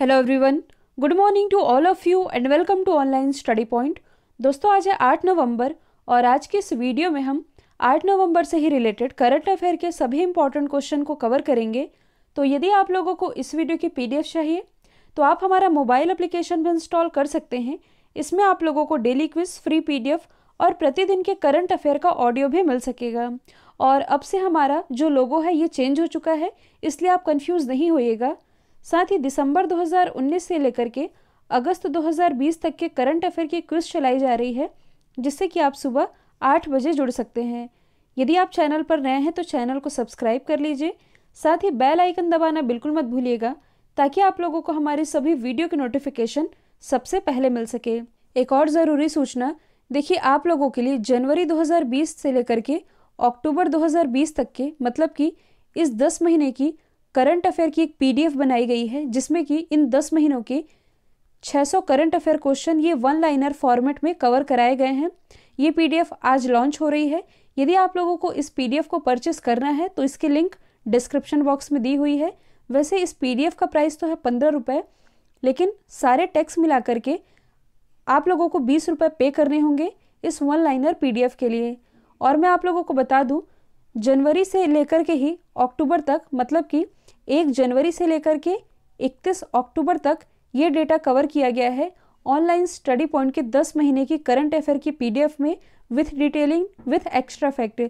hello everyone good morning to all of you and welcome to online study point दोस्तों आज है आठ नवंबर और आज के इस वीडियो में हम आठ नवंबर से ही रिलेटेड करंट अफेयर के सभी इंपॉर्टेंट क्वेश्चन को कवर करेंगे तो यदि आप लोगों को इस वीडियो की पीडीएफ चाहिए तो आप हमारा मोबाइल एप्लीकेशन भी इंस्टॉल कर सकते हैं इसमें आप लोगों को डेली क्विज फ्री पी और प्रतिदिन के करंट अफेयर का ऑडियो भी मिल सकेगा और अब से हमारा जो लोगो है ये चेंज हो चुका है इसलिए आप कन्फ्यूज़ नहीं होइएगा साथ ही दिसंबर 2019 से लेकर के अगस्त 2020 तक के करंट अफेयर की क्विज चलाई जा रही है जिससे कि आप सुबह आठ बजे जुड़ सकते हैं यदि आप चैनल पर नए हैं तो चैनल को सब्सक्राइब कर लीजिए साथ ही बेल आइकन दबाना बिल्कुल मत भूलिएगा ताकि आप लोगों को हमारे सभी वीडियो की नोटिफिकेशन सबसे पहले मिल सके एक और ज़रूरी सूचना देखिए आप लोगों के लिए जनवरी 2020 से लेकर के अक्टूबर 2020 तक के मतलब कि इस 10 महीने की करंट अफेयर की एक पीडीएफ बनाई गई है जिसमें कि इन दस महीनों के 600 करंट अफेयर क्वेश्चन ये वन लाइनर फॉर्मेट में कवर कराए गए हैं ये पीडीएफ आज लॉन्च हो रही है यदि आप लोगों को इस पीडीएफ को परचेस करना है तो इसकी लिंक डिस्क्रिप्शन बॉक्स में दी हुई है वैसे इस पी का प्राइस तो है पंद्रह रुपये लेकिन सारे टैक्स मिला करके आप लोगों को बीस रुपये पे करने होंगे इस वन लाइनर पी के लिए और मैं आप लोगों को बता दूँ जनवरी से लेकर के ही अक्टूबर तक मतलब कि एक जनवरी से लेकर के 31 अक्टूबर तक ये डेटा कवर किया गया है ऑनलाइन स्टडी पॉइंट के 10 महीने की करंट अफेयर की पीडीएफ में with detailing with extra fact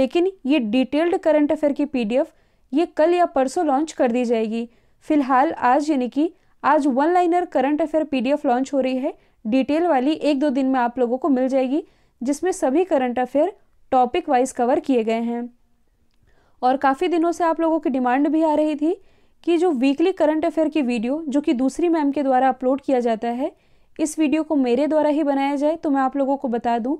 लेकिन ये डिटेल्ड करंट अफेयर की पीडीएफ ये कल या परसों लॉन्च कर दी जाएगी फिलहाल आज यानी कि आज one liner current affair PDF launch हो रही है डिटेल वाली एक दो दिन में आप लोगों को मिल जाएगी जिसमें सभी current affair topic wise cover किए गए हैं और काफ़ी दिनों से आप लोगों की डिमांड भी आ रही थी कि जो वीकली करंट अफेयर की वीडियो जो कि दूसरी मैम के द्वारा अपलोड किया जाता है इस वीडियो को मेरे द्वारा ही बनाया जाए तो मैं आप लोगों को बता दूं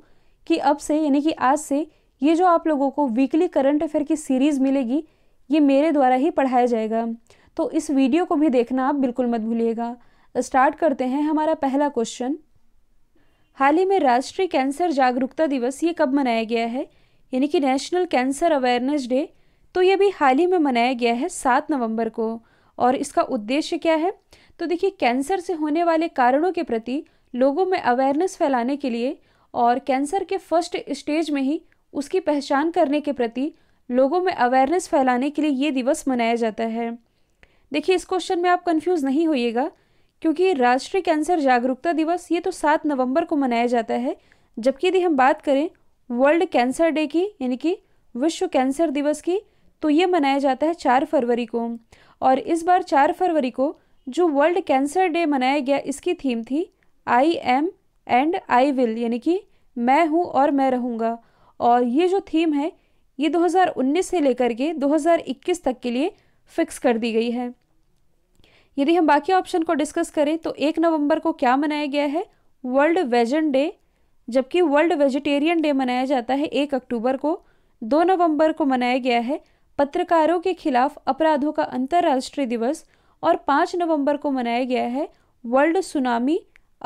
कि अब से यानी कि आज से ये जो आप लोगों को वीकली करंट अफेयर की सीरीज़ मिलेगी ये मेरे द्वारा ही पढ़ाया जाएगा तो इस वीडियो को भी देखना आप बिल्कुल मत भूलिएगा स्टार्ट करते हैं हमारा पहला क्वेश्चन हाल ही में राष्ट्रीय कैंसर जागरूकता दिवस ये कब मनाया गया है यानी कि नेशनल कैंसर अवेयरनेस डे तो ये भी हाल ही में मनाया गया है सात नवंबर को और इसका उद्देश्य क्या है तो देखिए कैंसर से होने वाले कारणों के प्रति लोगों में अवेयरनेस फैलाने के लिए और कैंसर के फर्स्ट स्टेज में ही उसकी पहचान करने के प्रति लोगों में अवेयरनेस फैलाने के लिए ये दिवस मनाया जाता है देखिए इस क्वेश्चन में आप कंफ्यूज नहीं होइएगा क्योंकि राष्ट्रीय कैंसर जागरूकता दिवस ये तो सात नवंबर को मनाया जाता है जबकि यदि हम बात करें वर्ल्ड कैंसर डे की यानी कि विश्व कैंसर दिवस की तो ये मनाया जाता है चार फरवरी को और इस बार चार फरवरी को जो वर्ल्ड कैंसर डे मनाया गया इसकी थीम थी I am and I will यानी कि मैं हूँ और मैं रहूँगा और ये जो थीम है ये 2019 से लेकर के 2021 तक के लिए फिक्स कर दी गई है यदि हम बाकी ऑप्शन को डिस्कस करें तो एक नवंबर को क्या मनाया गया है वर्ल्ड वेजन डे जबकि वर्ल्ड वेजिटेरियन डे मनाया जाता है एक अक्टूबर को दो नवंबर को मनाया गया है पत्रकारों के खिलाफ अपराधों का अंतर्राष्ट्रीय दिवस और 5 नवंबर को मनाया गया है वर्ल्ड सुनामी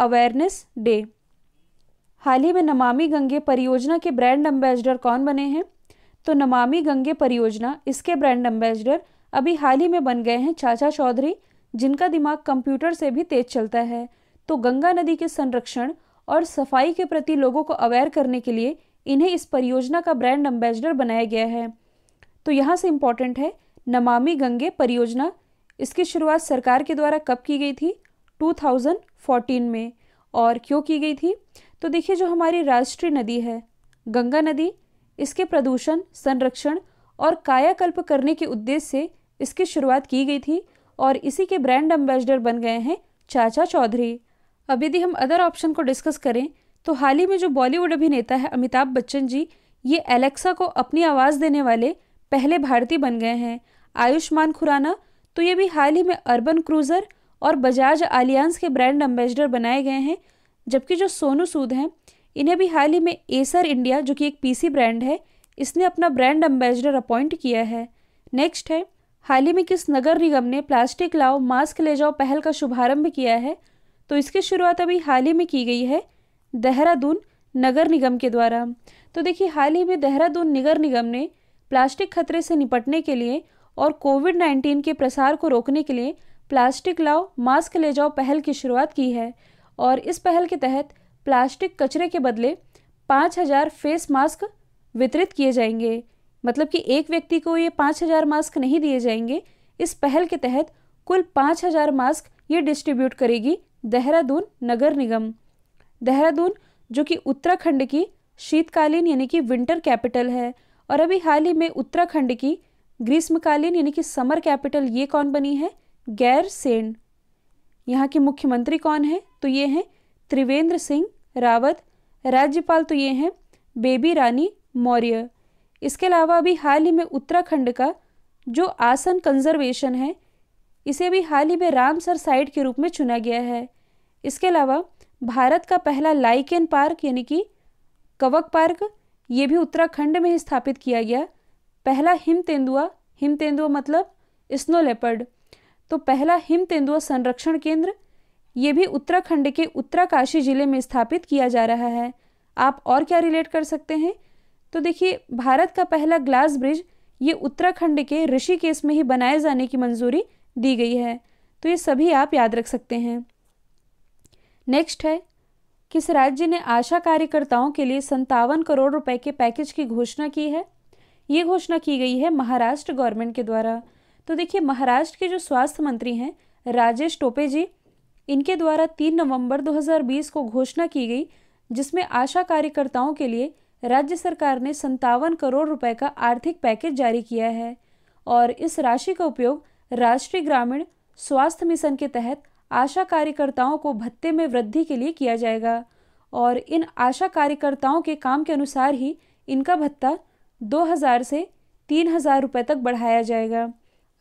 अवेयरनेस डे हाल ही में नमामि गंगे परियोजना के ब्रांड एम्बेसडर कौन बने हैं तो नमामि गंगे परियोजना इसके ब्रांड एम्बेसडर अभी हाल ही में बन गए हैं चाचा चौधरी जिनका दिमाग कंप्यूटर से भी तेज चलता है तो गंगा नदी के संरक्षण और सफाई के प्रति लोगों को अवेयर करने के लिए इन्हें इस परियोजना का ब्रांड एम्बेसडर बनाया गया है तो यहाँ से इम्पॉर्टेंट है नमामि गंगे परियोजना इसकी शुरुआत सरकार के द्वारा कब की गई थी 2014 में और क्यों की गई थी तो देखिए जो हमारी राष्ट्रीय नदी है गंगा नदी इसके प्रदूषण संरक्षण और कायाकल्प करने के उद्देश्य से इसकी शुरुआत की गई थी और इसी के ब्रांड एम्बेसडर बन गए हैं चाचा चौधरी अब यदि हम अदर ऑप्शन को डिस्कस करें तो हाल ही में जो बॉलीवुड अभिनेता है अमिताभ बच्चन जी ये एलेक्सा को अपनी आवाज़ देने वाले पहले भारतीय बन गए हैं आयुष्मान खुराना तो ये भी हाल ही में अर्बन क्रूज़र और बजाज आलियांस के ब्रांड एम्बेसडर बनाए गए हैं जबकि जो सोनू सूद हैं इन्हें भी हाल ही में एसर इंडिया जो कि एक पीसी ब्रांड है इसने अपना ब्रांड एम्बेसडर अपॉइंट किया है नेक्स्ट है हाल ही में किस नगर निगम ने प्लास्टिक लाओ मास्क ले जाओ पहल का शुभारंभ किया है तो इसकी शुरुआत अभी हाल ही में की गई है देहरादून नगर निगम के द्वारा तो देखिए हाल ही में देहरादून नगर निगम ने प्लास्टिक खतरे से निपटने के लिए और कोविड नाइन्टीन के प्रसार को रोकने के लिए प्लास्टिक लाओ मास्क ले जाओ पहल की शुरुआत की है और इस पहल के तहत प्लास्टिक कचरे के बदले पाँच हज़ार फेस मास्क वितरित किए जाएंगे मतलब कि एक व्यक्ति को ये पाँच हज़ार मास्क नहीं दिए जाएंगे इस पहल के तहत कुल पाँच हज़ार मास्क ये डिस्ट्रीब्यूट करेगी देहरादून नगर निगम देहरादून जो कि उत्तराखंड की शीतकालीन यानी कि विंटर कैपिटल है और अभी हाल ही में उत्तराखंड की ग्रीष्मकालीन यानी कि समर कैपिटल ये कौन बनी है गैर सेन यहाँ के मुख्यमंत्री कौन हैं तो ये हैं त्रिवेंद्र सिंह रावत राज्यपाल तो ये हैं बेबी रानी मौर्य इसके अलावा अभी हाल ही में उत्तराखंड का जो आसन कंजर्वेशन है इसे भी हाल ही में रामसर साइट के रूप में चुना गया है इसके अलावा भारत का पहला लाइकेन पार्क यानी कि कवक पार्क ये भी उत्तराखंड में ही स्थापित किया गया पहला हिम तेंदुआ हिम तेंदुआ मतलब स्नो लेपर्ड तो पहला हिम तेंदुआ संरक्षण केंद्र ये भी उत्तराखंड के उत्तराकाशी जिले में स्थापित किया जा रहा है आप और क्या रिलेट कर सकते हैं तो देखिए भारत का पहला ग्लास ब्रिज ये उत्तराखंड के ऋषिकेश में ही बनाए जाने की मंजूरी दी गई है तो ये सभी आप याद रख सकते हैं नेक्स्ट है किस राज्य ने आशा कार्यकर्ताओं के लिए संतावन करोड़ रुपए के पैकेज की घोषणा की है ये घोषणा की गई है महाराष्ट्र गवर्नमेंट के द्वारा तो देखिए महाराष्ट्र के जो स्वास्थ्य मंत्री हैं राजेश टोपे जी इनके द्वारा तीन नवंबर 2020 को घोषणा की गई जिसमें आशा कार्यकर्ताओं के लिए राज्य सरकार ने संतावन करोड़ रुपए का आर्थिक पैकेज जारी किया है और इस राशि का उपयोग राष्ट्रीय ग्रामीण स्वास्थ्य मिशन के तहत आशा कार्यकर्ताओं को भत्ते में वृद्धि के लिए किया जाएगा और इन आशा कार्यकर्ताओं के काम के अनुसार ही इनका भत्ता 2000 से 3000 रुपए तक बढ़ाया जाएगा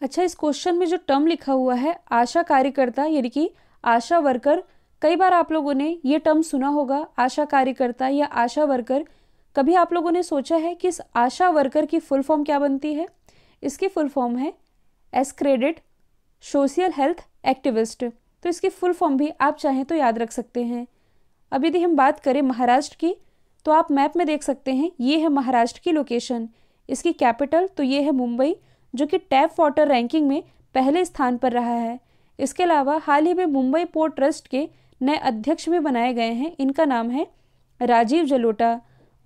अच्छा इस क्वेश्चन में जो टर्म लिखा हुआ है आशा कार्यकर्ता यानी कि आशा वर्कर कई बार आप लोगों ने ये टर्म सुना होगा आशा कार्यकर्ता या आशा वर्कर कभी आप लोगों ने सोचा है कि इस आशा वर्कर की फुल फॉर्म क्या बनती है इसकी फुल फॉर्म है accredited social health activist तो इसकी फुल फॉर्म भी आप चाहें तो याद रख सकते हैं अब यदि हम बात करें महाराष्ट्र की तो आप मैप में देख सकते हैं ये है महाराष्ट्र की लोकेशन इसकी कैपिटल तो ये है मुंबई जो कि टैप वाटर रैंकिंग में पहले स्थान पर रहा है इसके अलावा हाल ही में मुंबई पोर्ट ट्रस्ट के नए अध्यक्ष भी बनाए गए हैं इनका नाम है राजीव जलोटा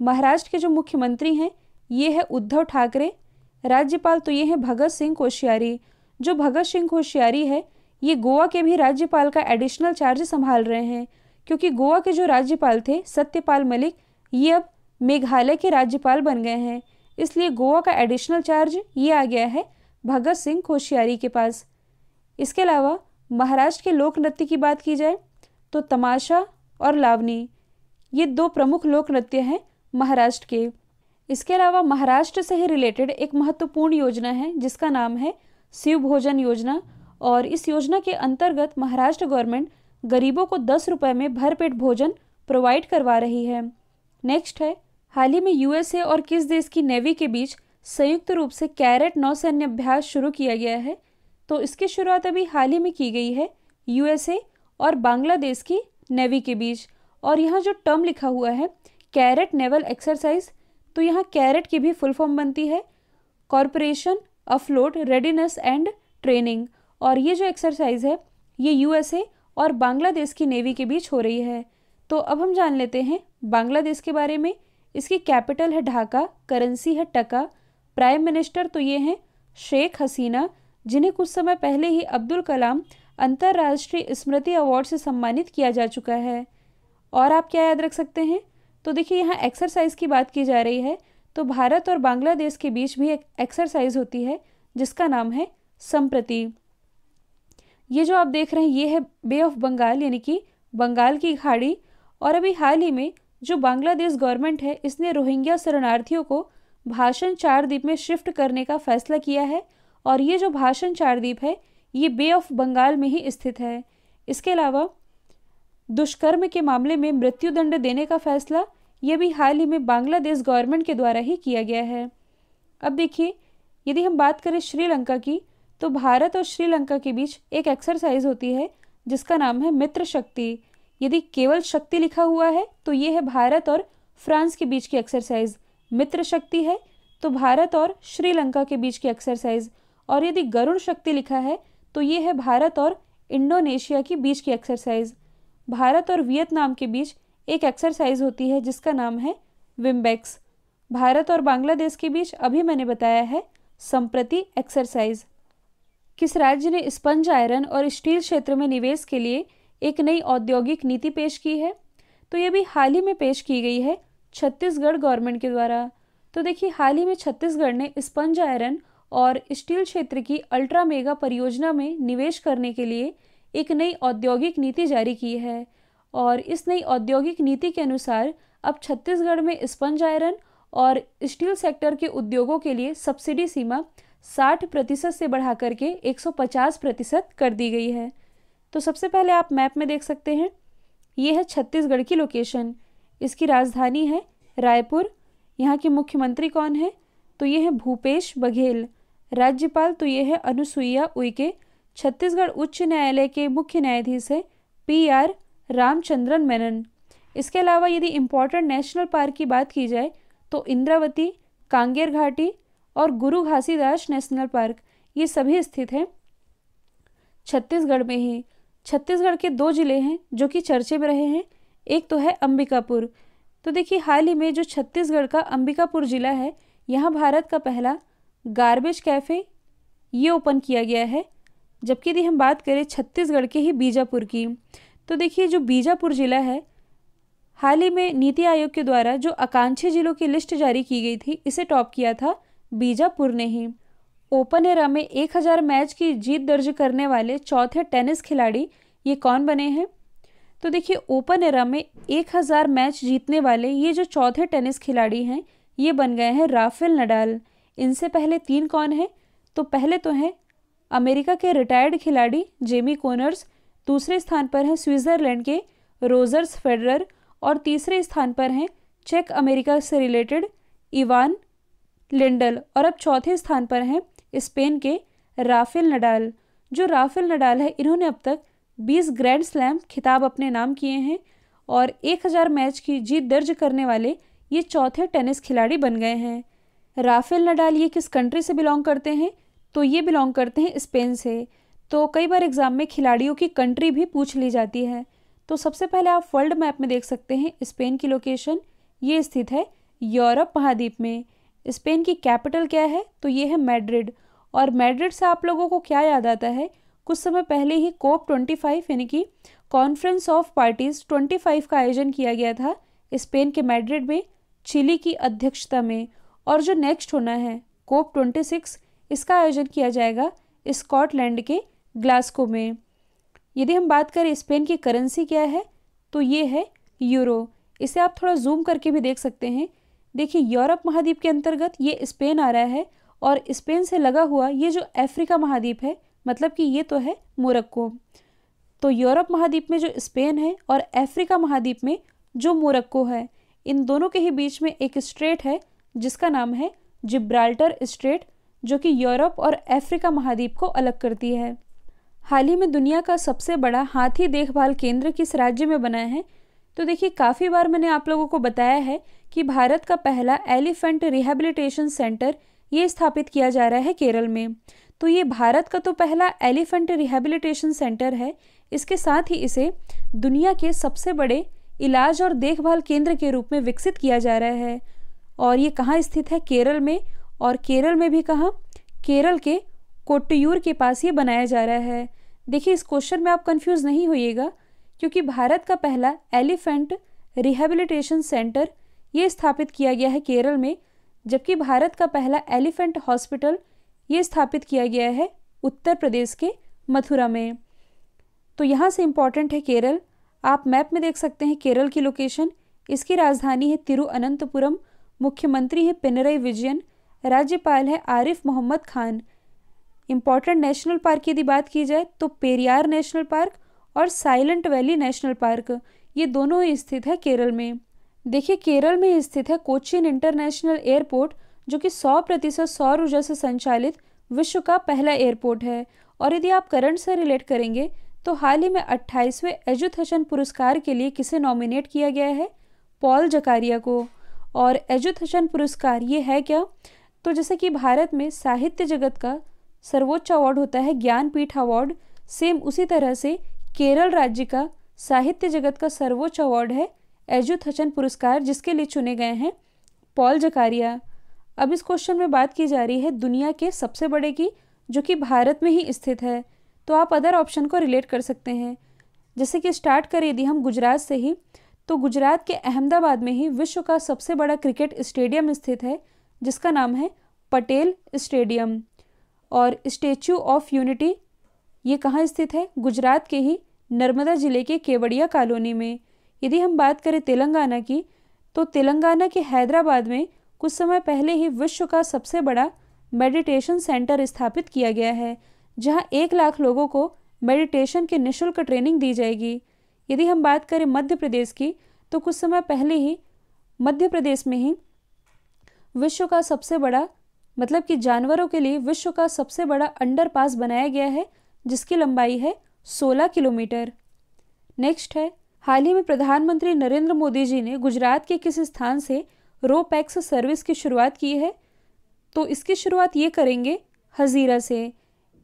महाराष्ट्र के जो मुख्यमंत्री हैं ये है उद्धव ठाकरे राज्यपाल तो ये हैं भगत सिंह कोश्यारी जो भगत सिंह कोश्यारी है ये गोवा के भी राज्यपाल का एडिशनल चार्ज संभाल रहे हैं क्योंकि गोवा के जो राज्यपाल थे सत्यपाल मलिक ये अब मेघालय के राज्यपाल बन गए हैं इसलिए गोवा का एडिशनल चार्ज ये आ गया है भगत सिंह कोशियारी के पास इसके अलावा महाराष्ट्र के लोक नृत्य की बात की जाए तो तमाशा और लावनी ये दो प्रमुख लोक नृत्य हैं महाराष्ट्र के इसके अलावा महाराष्ट्र से ही रिलेटेड एक महत्वपूर्ण योजना है जिसका नाम है शिव भोजन योजना और इस योजना के अंतर्गत महाराष्ट्र गवर्नमेंट गरीबों को दस रुपये में भरपेट भोजन प्रोवाइड करवा रही है नेक्स्ट है हाल ही में यूएसए और किस देश की नेवी के बीच संयुक्त रूप से कैरेट नौसैन्य अभ्यास शुरू किया गया है तो इसकी शुरुआत अभी हाल ही में की गई है यूएसए और बांग्लादेश की नेवी के बीच और यहाँ जो टर्म लिखा हुआ है कैरेट नेवल एक्सरसाइज तो यहाँ कैरेट की भी फुल फॉर्म बनती है corporation afloat readiness and training और ये जो एक्सरसाइज है ये यूएसए और बांग्लादेश की नेवी के बीच हो रही है तो अब हम जान लेते हैं बांग्लादेश के बारे में इसकी कैपिटल है ढाका करेंसी है टका प्राइम मिनिस्टर तो ये हैं शेख हसीना जिन्हें कुछ समय पहले ही अब्दुल कलाम अंतर्राष्ट्रीय स्मृति अवार्ड से सम्मानित किया जा चुका है और आप क्या याद रख सकते हैं तो देखिए यहाँ एक्सरसाइज की बात की जा रही है तो भारत और बांग्लादेश के बीच भी एक एक्सरसाइज होती है जिसका नाम है संप्रति ये जो आप देख रहे हैं ये है बे ऑफ बंगाल यानी कि बंगाल की खाड़ी और अभी हाल ही में जो बांग्लादेश गवर्नमेंट है इसने रोहिंग्या शरणार्थियों को भाषण चारद्वीप में शिफ्ट करने का फैसला किया है और ये जो भाषण चारद्वीप है ये बे ऑफ बंगाल में ही स्थित है इसके अलावा दुष्कर्म के मामले में मृत्युदंड देने का फैसला ये भी हाल ही में बांग्लादेश गवर्नमेंट के द्वारा ही किया गया है अब देखिए यदि हम बात करें श्रीलंका की तो भारत और श्रीलंका के बीच एक एक्सरसाइज होती है जिसका नाम है मित्र शक्ति यदि केवल शक्ति लिखा हुआ है तो ये है भारत और फ्रांस के बीच की एक्सरसाइज मित्र शक्ति है तो भारत और श्रीलंका के बीच की एक्सरसाइज और यदि गरुड़ शक्ति लिखा है तो ये है भारत और इंडोनेशिया के बीच की एक्सरसाइज भारत और वियतनाम के बीच एक एक्सरसाइज होती है जिसका नाम है विम्बेक्स भारत और बांग्लादेश के बीच अभी मैंने बताया है संप्रति एक्सरसाइज किस राज्य ने स्पंज आयरन और स्टील क्षेत्र में निवेश के लिए एक नई औद्योगिक नीति पेश की है तो ये भी हाल ही में पेश की गई है छत्तीसगढ़ गवर्नमेंट के द्वारा तो देखिए हाल ही में छत्तीसगढ़ ने स्पंज आयरन और स्टील क्षेत्र की अल्ट्रा मेगा परियोजना में निवेश करने के लिए एक नई औद्योगिक नीति जारी की है और इस नई औद्योगिक नीति के अनुसार अब छत्तीसगढ़ में स्पंज आयरन और स्टील सेक्टर के उद्योगों के लिए सब्सिडी सीमा 60 प्रतिशत से बढ़ा करके 150 प्रतिशत कर दी गई है तो सबसे पहले आप मैप में देख सकते हैं ये है छत्तीसगढ़ की लोकेशन इसकी राजधानी है रायपुर यहाँ के मुख्यमंत्री कौन है तो ये है भूपेश बघेल राज्यपाल तो ये है अनुसुईया उइके छत्तीसगढ़ उच्च न्यायालय के मुख्य न्यायाधीश है पी आर रामचंद्रन मेनन इसके अलावा यदि इम्पोर्टेंट नेशनल पार्क की बात की जाए तो इंद्रावती कांगेर घाटी और गुरु घासीदास नेशनल पार्क ये सभी स्थित हैं छत्तीसगढ़ में ही छत्तीसगढ़ के दो ज़िले हैं जो कि चर्चे में रहे हैं एक तो है अंबिकापुर तो देखिए हाल ही में जो छत्तीसगढ़ का अंबिकापुर ज़िला है यहाँ भारत का पहला गार्बेज कैफ़े ये ओपन किया गया है जबकि यदि हम बात करें छत्तीसगढ़ के ही बीजापुर की तो देखिए जो बीजापुर ज़िला है हाल ही में नीति आयोग के द्वारा जो आकांक्षी ज़िलों की लिस्ट जारी की गई थी इसे टॉप किया था बीजापुर ने ही ओपन एरा में 1000 मैच की जीत दर्ज करने वाले चौथे टेनिस खिलाड़ी ये कौन बने हैं तो देखिए ओपन एरा में 1000 मैच जीतने वाले ये जो चौथे टेनिस खिलाड़ी हैं ये बन गए हैं राफेल नडाल इनसे पहले तीन कौन हैं तो पहले तो हैं अमेरिका के रिटायर्ड खिलाड़ी जेमी कोनर्स दूसरे स्थान पर हैं स्विट्ज़रलैंड के रोजर्स फेडरर और तीसरे स्थान पर हैं चेक अमेरिका से रिलेटेड इवान लिंडल और अब चौथे स्थान पर हैं स्पेन के राफेल नडाल जो राफेल नडाल है इन्होंने अब तक 20 ग्रैंड स्लैम खिताब अपने नाम किए हैं और 1000 मैच की जीत दर्ज करने वाले ये चौथे टेनिस खिलाड़ी बन गए हैं राफेल नडाल ये किस कंट्री से बिलोंग करते हैं तो ये बिलोंग करते हैं स्पेन से तो कई बार एग्ज़ाम में खिलाड़ियों की कंट्री भी पूछ ली जाती है तो सबसे पहले आप वर्ल्ड मैप में देख सकते हैं स्पेन की लोकेशन ये स्थित है यूरोप महाद्वीप में स्पेन की कैपिटल क्या है तो ये है मैड्रिड और मैड्रिड से आप लोगों को क्या याद आता है कुछ समय पहले ही कोप 25 यानी कि कॉन्फ्रेंस ऑफ पार्टीज 25 का आयोजन किया गया था स्पेन के मैड्रिड में चिली की अध्यक्षता में और जो नेक्स्ट होना है कोप 26 इसका आयोजन किया जाएगा स्कॉटलैंड के ग्लास्को में यदि हम बात करें स्पेन की करेंसी क्या है तो ये है यूरो इसे आप थोड़ा जूम करके भी देख सकते हैं देखिए यूरोप महाद्वीप के अंतर्गत ये स्पेन आ रहा है और स्पेन से लगा हुआ ये जो अफ्रीका महाद्वीप है मतलब कि ये तो है मोरक्को तो यूरोप महाद्वीप में जो स्पेन है और अफ्रीका महाद्वीप में जो मोरक्को है इन दोनों के ही बीच में एक स्ट्रेट है जिसका नाम है जिब्राल्टर स्ट्रेट जो कि यूरोप और अफ्रीका महाद्वीप को अलग करती है हाल ही में दुनिया का सबसे बड़ा हाथी देखभाल केंद्र किस राज्य में बना है तो देखिए काफ़ी बार मैंने आप लोगों को बताया है कि भारत का पहला एलिफेंट रिहेबिलिटेशन सेंटर ये स्थापित किया जा रहा है केरल में तो ये भारत का तो पहला एलिफेंट रिहेबिलिटेशन सेंटर है इसके साथ ही इसे दुनिया के सबसे बड़े इलाज और देखभाल केंद्र के रूप में विकसित किया जा रहा है और ये कहाँ स्थित है केरल में और केरल में भी कहाँ केरल के कोट्टयूर के पास ये बनाया जा रहा है देखिए इस क्वेश्चन में आप कंफ्यूज नहीं होइएगा क्योंकि भारत का पहला एलिफेंट रिहेबिलिटेशन सेंटर ये स्थापित किया गया है केरल में जबकि भारत का पहला एलिफेंट हॉस्पिटल ये स्थापित किया गया है उत्तर प्रदेश के मथुरा में तो यहाँ से इम्पॉर्टेंट है केरल आप मैप में देख सकते हैं केरल की लोकेशन इसकी राजधानी है तिरुअनंतपुरम मुख्यमंत्री है पिनरई विजयन राज्यपाल है Arif Mohammed Khan important national park की यदि बात की जाए तो पेरियार नेशनल पार्क और साइलेंट वैली नेशनल पार्क ये दोनों ही स्थित है केरल में देखिए केरल में स्थित है कोचिन इंटरनेशनल एयरपोर्ट जो कि 100 प्रतिशत सौर ऊर्जा से संचालित विश्व का पहला एयरपोर्ट है और यदि आप करंट से रिलेट करेंगे तो हाल ही में 28वें एजुथसन पुरस्कार के लिए किसे नॉमिनेट किया गया है पॉल जकारिया को और एजुथसन पुरस्कार ये है क्या तो जैसे कि भारत में साहित्य जगत का सर्वोच्च अवार्ड होता है ज्ञानपीठ अवार्ड सेम उसी तरह से केरल राज्य का साहित्य जगत का सर्वोच्च अवार्ड है एजुत हचन पुरस्कार जिसके लिए चुने गए हैं पॉल जकारिया अब इस क्वेश्चन में बात की जा रही है दुनिया के सबसे बड़े की जो कि भारत में ही स्थित है तो आप अदर ऑप्शन को रिलेट कर सकते हैं जैसे कि स्टार्ट करें यदि हम गुजरात से ही तो गुजरात के अहमदाबाद में ही विश्व का सबसे बड़ा क्रिकेट स्टेडियम स्थित है जिसका नाम है पटेल स्टेडियम और स्टेचू ऑफ यूनिटी ये कहाँ स्थित है गुजरात के ही नर्मदा जिले के केवड़िया कॉलोनी में यदि हम बात करें तेलंगाना की तो तेलंगाना के हैदराबाद में कुछ समय पहले ही विश्व का सबसे बड़ा मेडिटेशन सेंटर स्थापित किया गया है जहां एक लाख लोगों को मेडिटेशन की निशुल्क ट्रेनिंग दी जाएगी यदि हम बात करें मध्य प्रदेश की तो कुछ समय पहले ही मध्य प्रदेश में ही विश्व का सबसे बड़ा मतलब कि जानवरों के लिए विश्व का सबसे बड़ा अंडर पास बनाया गया है जिसकी लंबाई है 16 किलोमीटर नेक्स्ट है हाल ही में प्रधानमंत्री नरेंद्र मोदी जी ने गुजरात के किस स्थान से रो पैक्स सर्विस की शुरुआत की है तो इसकी शुरुआत ये करेंगे हजीरा से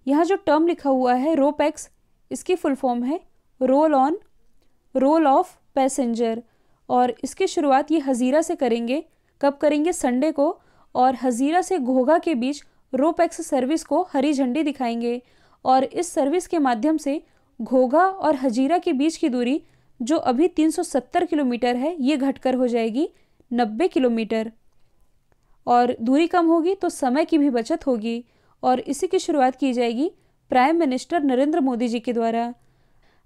यहाँ जो टर्म लिखा हुआ है रो पैक्स इसकी फुल फॉर्म है roll on roll off passenger और इसकी शुरुआत ये हजीरा से करेंगे कब करेंगे संडे को और हजीरा से घोघा के बीच रो पैक्स सर्विस को हरी झंडी दिखाएंगे और इस सर्विस के माध्यम से घोघा और हजीरा के बीच की दूरी जो अभी 370 किलोमीटर है ये घटकर हो जाएगी 90 किलोमीटर और दूरी कम होगी तो समय की भी बचत होगी और इसी की शुरुआत की जाएगी प्राइम मिनिस्टर नरेंद्र मोदी जी के द्वारा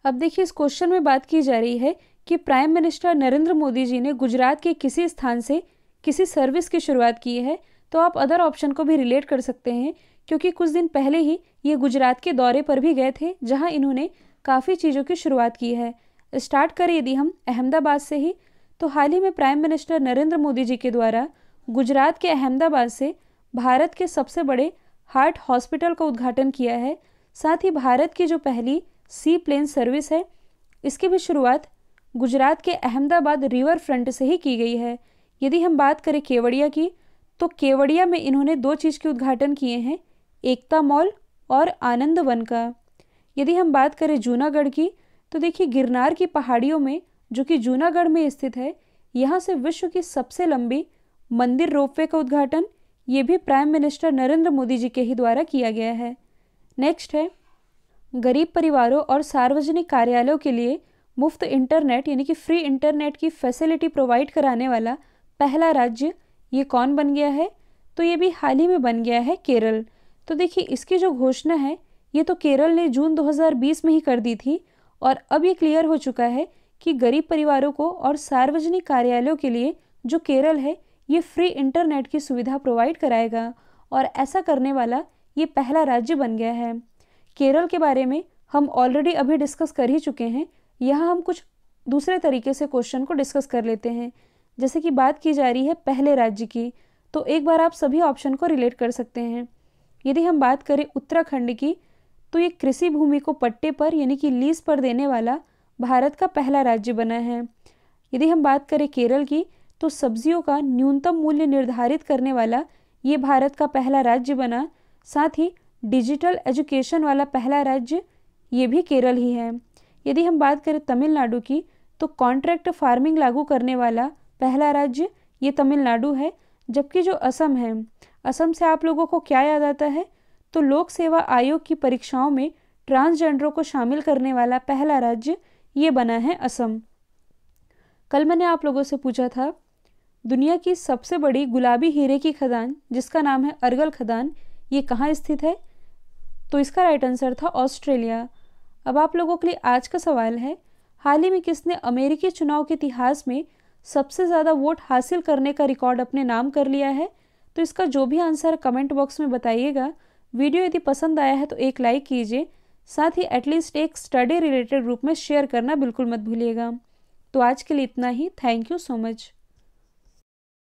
अब देखिए इस क्वेश्चन में बात की जा रही है कि प्राइम मिनिस्टर नरेंद्र मोदी जी ने गुजरात के किसी स्थान से किसी सर्विस की शुरुआत की है तो आप अदर ऑप्शन को भी रिलेट कर सकते हैं क्योंकि कुछ दिन पहले ही ये गुजरात के दौरे पर भी गए थे जहां इन्होंने काफ़ी चीज़ों की शुरुआत की है स्टार्ट करें यदि हम अहमदाबाद से ही तो हाल ही में प्राइम मिनिस्टर नरेंद्र मोदी जी के द्वारा गुजरात के अहमदाबाद से भारत के सबसे बड़े हार्ट हॉस्पिटल का उद्घाटन किया है साथ ही भारत की जो पहली सी प्लेन सर्विस है इसकी भी शुरुआत गुजरात के अहमदाबाद रिवर फ्रंट से ही की गई है यदि हम बात करें केवड़िया की तो केवड़िया में इन्होंने दो चीज़ के उद्घाटन किए हैं एकता मॉल और आनंद वन का यदि हम बात करें जूनागढ़ की तो देखिए गिरनार की पहाड़ियों में जो कि जूनागढ़ में स्थित है यहाँ से विश्व की सबसे लंबी मंदिर रोपवे का उद्घाटन ये भी प्राइम मिनिस्टर नरेंद्र मोदी जी के ही द्वारा किया गया है नेक्स्ट है गरीब परिवारों और सार्वजनिक कार्यालयों के लिए मुफ्त इंटरनेट यानी कि फ्री इंटरनेट की फैसिलिटी प्रोवाइड कराने वाला पहला राज्य ये कौन बन गया है तो ये भी हाल ही में बन गया है केरल तो देखिए इसकी जो घोषणा है ये तो केरल ने जून 2020 में ही कर दी थी और अब ये क्लियर हो चुका है कि गरीब परिवारों को और सार्वजनिक कार्यालयों के लिए जो केरल है ये फ्री इंटरनेट की सुविधा प्रोवाइड कराएगा और ऐसा करने वाला ये पहला राज्य बन गया है केरल के बारे में हम ऑलरेडी अभी डिस्कस कर ही चुके हैं यहाँ हम कुछ दूसरे तरीके से क्वेश्चन को डिस्कस कर लेते हैं जैसे कि बात की जा रही है पहले राज्य की तो एक बार आप सभी ऑप्शन को रिलेट कर सकते हैं यदि हम बात करें उत्तराखंड की तो ये कृषि भूमि को पट्टे पर यानी कि लीज पर देने वाला भारत का पहला राज्य बना है यदि हम बात करें केरल की तो सब्जियों का न्यूनतम मूल्य निर्धारित करने वाला ये भारत का पहला राज्य बना साथ ही डिजिटल एजुकेशन वाला पहला राज्य ये भी केरल ही है यदि हम बात करें तमिलनाडु की तो कॉन्ट्रैक्ट फार्मिंग लागू करने वाला पहला राज्य ये तमिलनाडु है जबकि जो असम है असम से आप लोगों को क्या याद आता है तो लोक सेवा आयोग की परीक्षाओं में ट्रांसजेंडरों को शामिल करने वाला पहला राज्य ये बना है असम कल मैंने आप लोगों से पूछा था दुनिया की सबसे बड़ी गुलाबी हीरे की खदान जिसका नाम है अरगल खदान ये कहाँ स्थित है तो इसका राइट आंसर था ऑस्ट्रेलिया अब आप लोगों के लिए आज का सवाल है हाल ही में किसने अमेरिकी चुनाव के इतिहास में सबसे ज़्यादा वोट हासिल करने का रिकॉर्ड अपने नाम कर लिया है तो इसका जो भी आंसर कमेंट बॉक्स में बताइएगा वीडियो यदि पसंद आया है तो एक लाइक कीजिए साथ ही एटलीस्ट एक स्टडी रिलेटेड ग्रुप में शेयर करना बिल्कुल मत भूलिएगा तो आज के लिए इतना ही थैंक यू सो मच